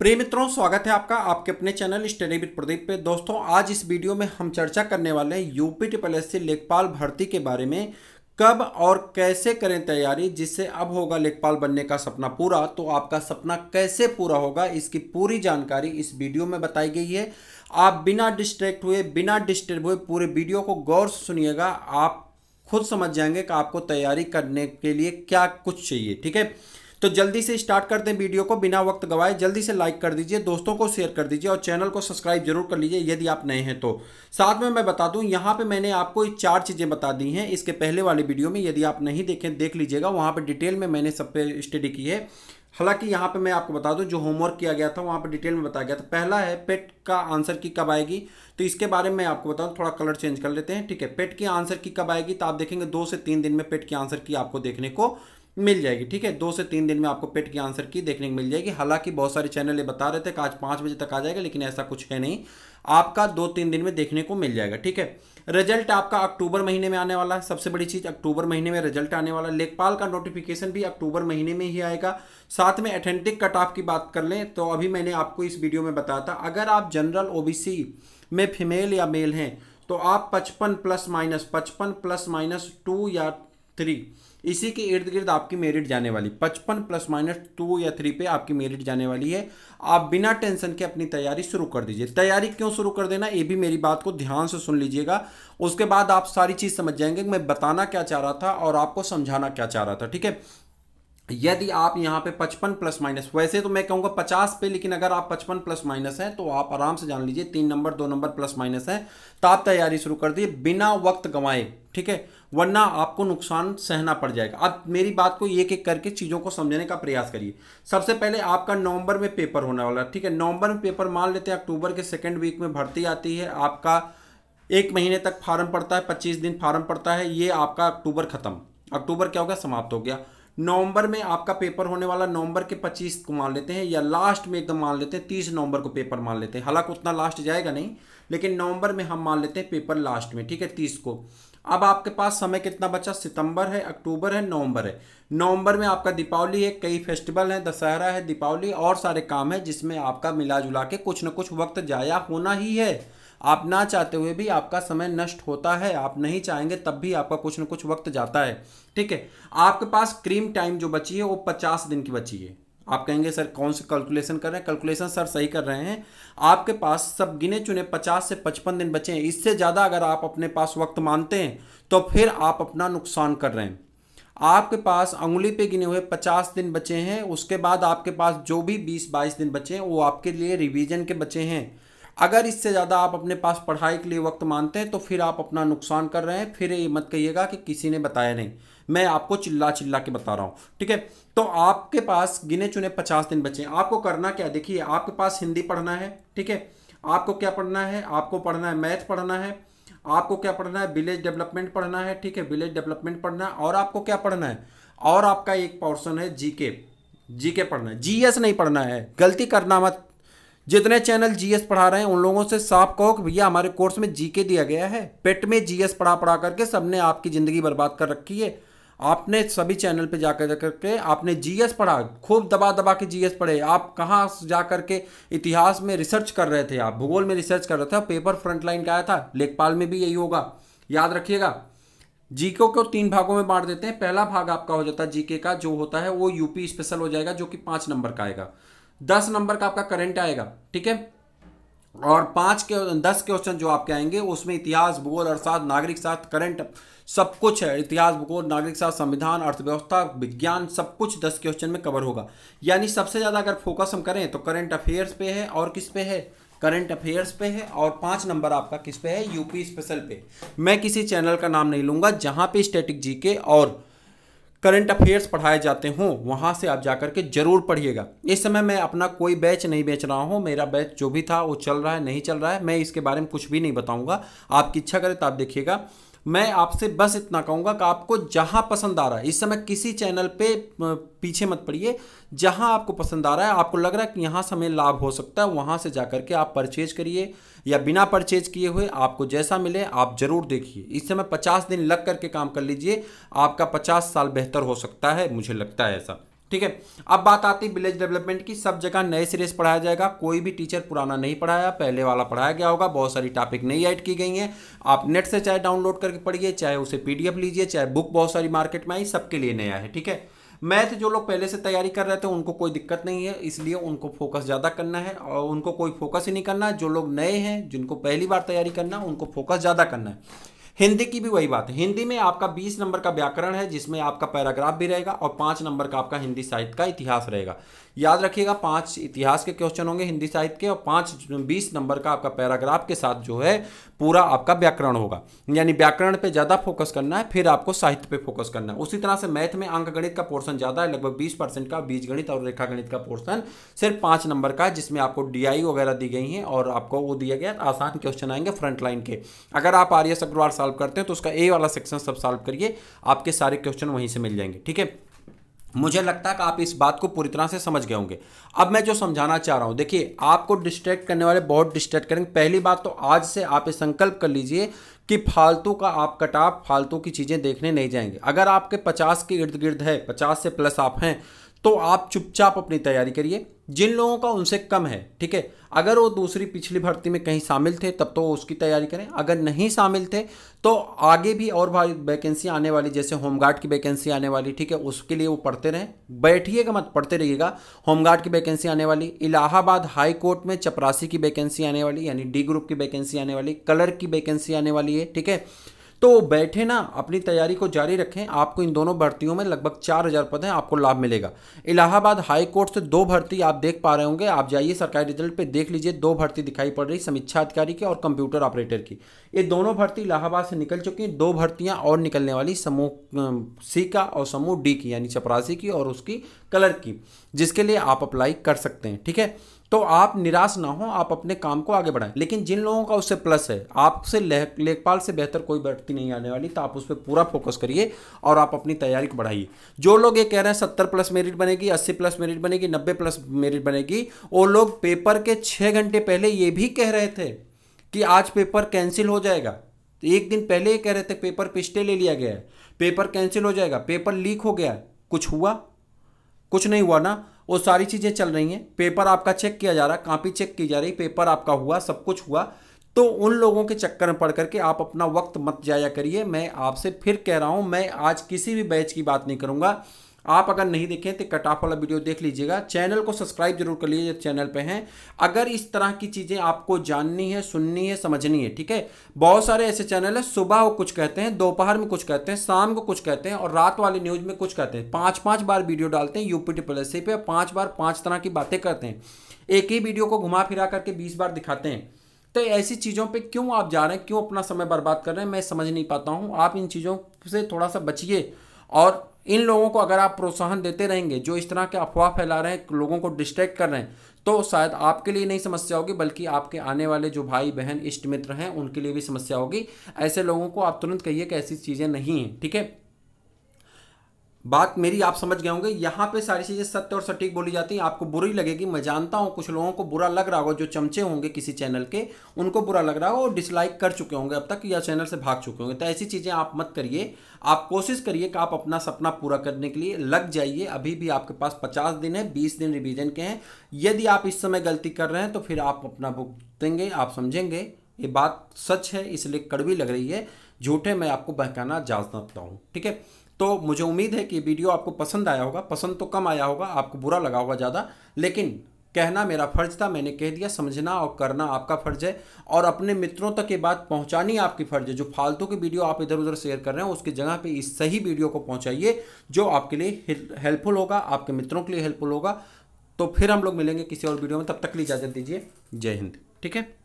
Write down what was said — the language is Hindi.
प्रिय मित्रों स्वागत है आपका आपके अपने चैनल स्टडी विद प्रदीप पे दोस्तों आज इस वीडियो में हम चर्चा करने वाले हैं यूपी ट्रिपल एस लेखपाल भर्ती के बारे में कब और कैसे करें तैयारी जिससे अब होगा लेखपाल बनने का सपना पूरा तो आपका सपना कैसे पूरा होगा इसकी पूरी जानकारी इस वीडियो में बताई गई है आप बिना डिस्ट्रैक्ट हुए बिना डिस्टर्ब हुए पूरे वीडियो को गौर से सुनिएगा आप खुद समझ जाएंगे कि आपको तैयारी करने के लिए क्या कुछ चाहिए ठीक है तो जल्दी से स्टार्ट करते हैं वीडियो को बिना वक्त गवाए जल्दी से लाइक कर दीजिए दोस्तों को शेयर कर दीजिए और चैनल को सब्सक्राइब जरूर कर लीजिए यदि आप नए हैं तो साथ में मैं बता दूं यहाँ पे मैंने आपको चार चीज़ें बता दी हैं इसके पहले वाले वीडियो में यदि आप नहीं देखें देख लीजिएगा वहाँ पर डिटेल में मैंने सब पे स्टडी की है हालांकि यहाँ पे मैं आपको बता दूं जो होमवर्क किया गया था वहाँ पे डिटेल में बताया गया था पहला है पेट का आंसर की कब आएगी तो इसके बारे में आपको बता दूं थोड़ा कलर चेंज कर लेते हैं ठीक है पेट की आंसर की कब आएगी तो आप देखेंगे दो से तीन दिन में पेट की आंसर की आपको देखने को मिल जाएगी ठीक है दो से तीन दिन में आपको पेट की आंसर की देखने को मिल जाएगी हालांकि बहुत सारे चैनल ये बता रहे थे कि आज पाँच बजे तक आ जाएगा लेकिन ऐसा कुछ है नहीं आपका दो तीन दिन में देखने को मिल जाएगा ठीक है रिजल्ट आपका अक्टूबर महीने में आने वाला है सबसे बड़ी चीज़ अक्टूबर महीने में रिजल्ट आने वाला है लेखपाल का नोटिफिकेशन भी अक्टूबर महीने में ही आएगा साथ में अथेंटिक कट ऑफ की बात कर लें तो अभी मैंने आपको इस वीडियो में बताया था अगर आप जनरल ओ में फीमेल या मेल हैं तो आप पचपन प्लस माइनस पचपन प्लस माइनस टू या थ्री इसी के इर्द गिर्द आपकी मेरिट जाने वाली पचपन प्लस माइनस टू या थ्री पे आपकी मेरिट जाने वाली है आप बिना टेंशन के अपनी तैयारी शुरू कर दीजिए तैयारी क्यों शुरू कर देना ये भी मेरी बात को ध्यान से सुन लीजिएगा उसके बाद आप सारी चीज़ समझ जाएंगे मैं बताना क्या चाह रहा था और आपको समझाना क्या चाह रहा था ठीक है यदि आप यहाँ पे 55 प्लस माइनस वैसे तो मैं कहूँगा 50 पे लेकिन अगर आप 55 प्लस माइनस हैं तो आप आराम से जान लीजिए तीन नंबर दो नंबर प्लस माइनस है तो आप तैयारी शुरू कर दिए बिना वक्त गंवाए ठीक है वरना आपको नुकसान सहना पड़ जाएगा अब मेरी बात को एक एक करके चीज़ों को समझने का प्रयास करिए सबसे पहले आपका नवंबर में पेपर होने वाला है ठीक है नवंबर में पेपर मान लेते हैं अक्टूबर के सेकेंड वीक में भर्ती आती है आपका एक महीने तक फार्म पड़ता है पच्चीस दिन फार्म पड़ता है ये आपका अक्टूबर खत्म अक्टूबर क्या हो गया समाप्त हो गया नवंबर में आपका पेपर होने वाला नवंबर के 25 को मान लेते हैं या लास्ट में एकदम मान लेते हैं 30 नवंबर को पेपर मान लेते हैं हालांकि उतना लास्ट जाएगा नहीं लेकिन नवंबर में हम मान लेते हैं पेपर लास्ट में ठीक है 30 को अब आपके पास समय कितना बचा सितंबर है अक्टूबर है नवंबर है नवंबर में आपका दीपावली है कई फेस्टिवल हैं दशहरा है दीपावली और सारे काम है जिसमें आपका मिला जुला के कुछ ना कुछ वक्त जाया होना ही है आप ना चाहते हुए भी आपका समय नष्ट होता है आप नहीं चाहेंगे तब भी आपका कुछ ना कुछ वक्त जाता है ठीक है आपके पास क्रीम टाइम जो बची है वो पचास दिन की बची है आप कहेंगे सर कौन से कैलकुलेशन कर रहे हैं कैलकुलेशन सर सही कर रहे हैं आपके पास सब गिने चुने 50 से 55 दिन बचे हैं इससे ज़्यादा अगर आप अपने पास वक्त मानते हैं तो फिर आप अपना नुकसान कर रहे हैं आपके पास अंगुली पे गिने हुए 50 दिन बचे हैं उसके बाद आपके पास जो भी 20-22 दिन बचे हैं वो आपके लिए रिविजन के बचे हैं अगर इससे ज़्यादा आप अपने पास पढ़ाई के लिए वक्त मानते हैं तो फिर आप अपना नुकसान कर रहे हैं फिर ये मत कहिएगा कि किसी ने बताया नहीं मैं आपको चिल्ला चिल्ला के बता रहा हूँ ठीक है तो आपके पास गिने चुने पचास दिन बचे आपको करना क्या देखिए आपके पास हिंदी पढ़ना है ठीक है आपको क्या पढ़ना है आपको पढ़ना है मैथ पढ़ना है आपको क्या पढ़ना है विलेज डेवलपमेंट पढ़ना है ठीक है विलेज डेवलपमेंट पढ़ना है और आपको क्या पढ़ना है और आपका एक पोर्सन है जीके जीके पढ़ना है जीएस नहीं पढ़ना है गलती करना मत जितने चैनल जीएस पढ़ा रहे हैं उन लोगों से साफ कहो कि भैया हमारे कोर्स में जीके दिया गया है पेट में जीएस पढ़ा पढ़ा करके सबने आपकी ज़िंदगी बर्बाद कर रखी है आपने सभी चैनल पे जाकर जा करके आपने जीएस पढ़ा खूब दबा दबा के जीएस पढ़े आप कहाँ जा करके इतिहास में रिसर्च कर रहे थे आप भूगोल में रिसर्च कर रहे थे पेपर फ्रंट लाइन का आया था लेखपाल में भी यही होगा याद रखिएगा जीके को तीन भागों में बांट देते हैं पहला भाग आपका हो जाता है जीके का जो होता है वो यूपी स्पेशल हो जाएगा जो कि पाँच नंबर का आएगा दस नंबर का आपका करंट आएगा ठीक है और पांच के दस क्वेश्चन जो आपके आएंगे उसमें इतिहास भूगोल अर्थात नागरिक साथ करंट सब कुछ है इतिहास भूगोल नागरिक साथ संविधान अर्थव्यवस्था विज्ञान सब कुछ दस क्वेश्चन में कवर होगा यानी सबसे ज़्यादा अगर फोकस हम करें तो करंट अफेयर्स पे है और किस पे है करंट अफेयर्स पे है और पाँच नंबर आपका किस पे है यूपी स्पेशल पे मैं किसी चैनल का नाम नहीं लूँगा जहाँ पे स्टेटिक जी के और करंट अफेयर्स पढ़ाए जाते हों वहाँ से आप जाकर के जरूर पढ़िएगा इस समय मैं अपना कोई बैच नहीं बेच रहा हूँ मेरा बैच जो भी था वो चल रहा है नहीं चल रहा है मैं इसके बारे में कुछ भी नहीं बताऊँगा आपकी इच्छा करे तो आप देखिएगा मैं आपसे बस इतना कहूँगा कि आपको जहाँ पसंद आ रहा है इस समय किसी चैनल पे पीछे मत पड़िए जहाँ आपको पसंद आ रहा है आपको लग रहा है कि यहाँ से हमें लाभ हो सकता है वहाँ से जा के आप परचेज करिए या बिना परचेज किए हुए आपको जैसा मिले आप ज़रूर देखिए इस समय पचास दिन लग करके काम कर लीजिए आपका पचास साल बेहतर हो सकता है मुझे लगता है ऐसा ठीक है अब बात आती है विलेज डेवलपमेंट की सब जगह नए सिरे से पढ़ाया जाएगा कोई भी टीचर पुराना नहीं पढ़ाया पहले वाला पढ़ाया गया होगा बहुत सारी टॉपिक नई ऐड की गई हैं आप नेट से चाहे डाउनलोड करके पढ़िए चाहे उसे पीडीएफ लीजिए चाहे बुक बहुत सारी मार्केट में आई सबके लिए नया है ठीक है मैथ जो लोग पहले से तैयारी कर रहे थे उनको कोई दिक्कत नहीं है इसलिए उनको फोकस ज़्यादा करना है और उनको कोई फोकस ही नहीं करना जो लोग नए हैं जिनको पहली बार तैयारी करना उनको फोकस ज़्यादा करना है हिंदी की भी वही बात है हिंदी में आपका बीस नंबर का व्याकरण है जिसमें आपका पैराग्राफ भी रहेगा और पांच नंबर का आपका हिंदी साहित्य का इतिहास रहेगा याद रखिएगा पांच इतिहास के क्वेश्चन होंगे हिंदी साहित्य के और पांच बीस नंबर का आपका पैराग्राफ के साथ जो है पूरा आपका व्याकरण होगा यानी व्याकरण पे ज़्यादा फोकस करना है फिर आपको साहित्य पे फोकस करना है उसी तरह से मैथ में अंक गणित का पोर्सन ज़्यादा है लगभग बीस परसेंट का बीज गणित और रेखा गणित का पोर्सन सिर्फ पांच नंबर का है जिसमें आपको डी वगैरह दी गई है और आपको वो दिया गया आसान क्वेश्चन आएंगे फ्रंट लाइन के अगर आप आर्यस अग्रवाल सॉल्व करते हैं तो उसका ए वाला सेक्शन सब सॉल्व करिए आपके सारे क्वेश्चन वहीं से मिल जाएंगे ठीक है मुझे लगता है कि आप इस बात को पूरी तरह से समझ गए होंगे अब मैं जो समझाना चाह रहा हूं देखिए आपको डिस्ट्रैक्ट करने वाले बहुत डिस्ट्रैक्ट करेंगे पहली बात तो आज से आप ये संकल्प कर लीजिए कि फालतू का आप कटाप फालतू की चीज़ें देखने नहीं जाएंगे अगर आपके पचास के इर्द गिर्द है पचास से प्लस आप हैं तो आप चुपचाप अपनी तैयारी करिए जिन लोगों का उनसे कम है ठीक है अगर वो दूसरी पिछली भर्ती में कहीं शामिल थे तब तो उसकी तैयारी करें अगर नहीं शामिल थे तो आगे भी और भाई वैकेंसी आने वाली जैसे होमगार्ड की वैकेंसी आने वाली ठीक है उसके लिए वो पढ़ते रहें बैठिएगा मत पढ़ते रहिएगा होमगार्ड की वैकेंसी आने वाली इलाहाबाद हाई कोर्ट में चपरासी की वैकेंसी आने वाली यानी डी ग्रुप की वैकेंसी आने वाली कलर की वैकेंसी आने वाली है ठीक है तो बैठे ना अपनी तैयारी को जारी रखें आपको इन दोनों भर्तियों में लगभग चार हज़ार पद हैं आपको लाभ मिलेगा इलाहाबाद हाई कोर्ट से दो भर्ती आप देख पा रहे होंगे आप जाइए सरकारी रिजल्ट पे देख लीजिए दो भर्ती दिखाई पड़ रही समीक्षा अधिकारी की और कंप्यूटर ऑपरेटर की ये दोनों भर्ती इलाहाबाद से निकल चुकी हैं दो भर्तियाँ और निकलने वाली समूह सी का और समूह डी की यानी चपरासी की और उसकी कलर की जिसके लिए आप अप्लाई कर सकते हैं ठीक है तो आप निराश ना हो आप अपने काम को आगे बढ़ाएं लेकिन जिन लोगों का उससे प्लस है आपसे लेखपाल से बेहतर कोई बढ़ती नहीं आने वाली तो आप उस पर पूरा फोकस करिए और आप अपनी तैयारी को बढ़ाइए जो लोग ये कह रहे हैं सत्तर प्लस मेरिट बनेगी अस्सी प्लस मेरिट बनेगी नब्बे प्लस मेरिट बनेगी वो लोग पेपर के छः घंटे पहले ये भी कह रहे थे कि आज पेपर कैंसिल हो जाएगा एक दिन पहले ये कह रहे थे पेपर पिछले ले लिया गया है पेपर कैंसिल हो जाएगा पेपर लीक हो गया कुछ हुआ कुछ नहीं हुआ ना वो सारी चीज़ें चल रही हैं पेपर आपका चेक किया जा रहा है कापी चेक की जा रही पेपर आपका हुआ सब कुछ हुआ तो उन लोगों के चक्कर में पड़ करके आप अपना वक्त मत जाया करिए मैं आपसे फिर कह रहा हूँ मैं आज किसी भी बैच की बात नहीं करूँगा आप अगर नहीं देखें तो कटाफ वाला वीडियो देख लीजिएगा चैनल को सब्सक्राइब जरूर कर लीजिए चैनल पे हैं अगर इस तरह की चीज़ें आपको जाननी है सुननी है समझनी है ठीक है बहुत सारे ऐसे चैनल हैं सुबह वो कुछ कहते हैं दोपहर में कुछ कहते हैं शाम को कुछ कहते हैं और रात वाले न्यूज़ में कुछ कहते हैं पाँच पाँच बार वीडियो डालते हैं यूपीटी प्लस पे पाँच बार पाँच तरह की बातें करते हैं एक ही वीडियो को घुमा फिरा करके बीस बार दिखाते हैं तो ऐसी चीज़ों पे क्यों आप जा रहे हैं क्यों अपना समय बर्बाद कर रहे हैं मैं समझ नहीं पाता हूँ आप इन चीज़ों से थोड़ा सा बचिए और इन लोगों को अगर आप प्रोत्साहन देते रहेंगे जो इस तरह के अफवाह फैला रहे हैं लोगों को डिस्ट्रैक्ट कर रहे हैं तो शायद आपके लिए नहीं समस्या होगी बल्कि आपके आने वाले जो भाई बहन इष्ट मित्र हैं उनके लिए भी समस्या होगी ऐसे लोगों को आप तुरंत कहिए कि ऐसी चीज़ें नहीं हैं ठीक है बात मेरी आप समझ गए होंगे यहाँ पे सारी चीज़ें सत्य और सटीक बोली जाती हैं आपको बुरी लगेगी मैं जानता हूँ कुछ लोगों को बुरा लग रहा होगा जो चमचे होंगे किसी चैनल के उनको बुरा लग रहा होगा और डिसलाइक कर चुके होंगे अब तक या चैनल से भाग चुके होंगे तो ऐसी चीज़ें आप मत करिए आप कोशिश करिए कि आप अपना सपना पूरा करने के लिए लग जाइए अभी भी आपके पास पचास दिन है बीस दिन रिविजन के हैं यदि आप इस समय गलती कर रहे हैं तो फिर आप अपना बुक देंगे आप समझेंगे ये बात सच है इसलिए कड़वी लग रही है झूठे मैं आपको बहकाना जांचता हूँ ठीक है तो मुझे उम्मीद है कि वीडियो आपको पसंद आया होगा पसंद तो कम आया होगा आपको बुरा लगा होगा ज़्यादा लेकिन कहना मेरा फर्ज था मैंने कह दिया समझना और करना आपका फर्ज है और अपने मित्रों तक ये बात पहुंचानी आपकी फर्ज है जो फालतू की वीडियो आप इधर उधर शेयर कर रहे हैं उसकी जगह पे इस सही वीडियो को पहुंचाइए जो आपके लिए हेल्पफुल होगा आपके मित्रों के लिए हेल्पफुल होगा तो फिर हम लोग मिलेंगे किसी और वीडियो में तब तक लिए इजाज़त दीजिए जय हिंद ठीक है